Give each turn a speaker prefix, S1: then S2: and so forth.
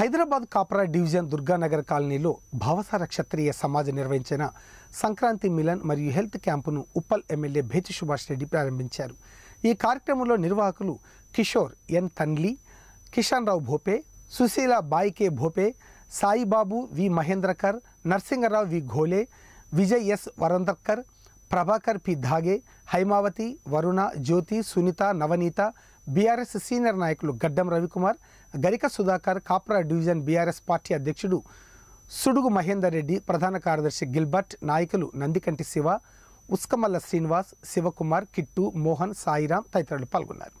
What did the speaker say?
S1: Hyderabad Kapra division Durganagar కాలనీలో భావసార క్షత్రియ సమాజ్ నిర్వహించిన సంక్రాంతి మిలన్ మరియు హెల్త్ క్యాంపును ఉప్పల్ ఎమ్మెల్యే భేతి సుభాష్ రెడ్డి ప్రారంభించారు ఈ కార్యక్రమంలో నిర్వాహకులు కిషోర్ ఎన్ తన్లీ కిషన్ రావు భోపే సుశీల బాయికే Bhope Saibabu V Mahendrakar Narsingarao V Ghole Vijay S Varandarkar Prabhakar P Dhage Haimavathi Varuna Jyothi Sunitha Navaneetha BRS senior నాయకులు గడ్డం రవికుమార్ గరిక సుధాకర్ కాప్రా డివిజన్ బీఆర్ఎస్ పార్టీ అధ్యక్షుడు సుడుగు మహేందర్ రెడ్డి ప్రధాన కార్యదర్శి గిల్బర్ట్ నాయకులు నందికంటి శివ ఉస్కమల్ల శ్రీనివాస్ శివకుమార్ కిట్టు మోహన్ సాయిరాం తదితరులు పాల్గొన్నారు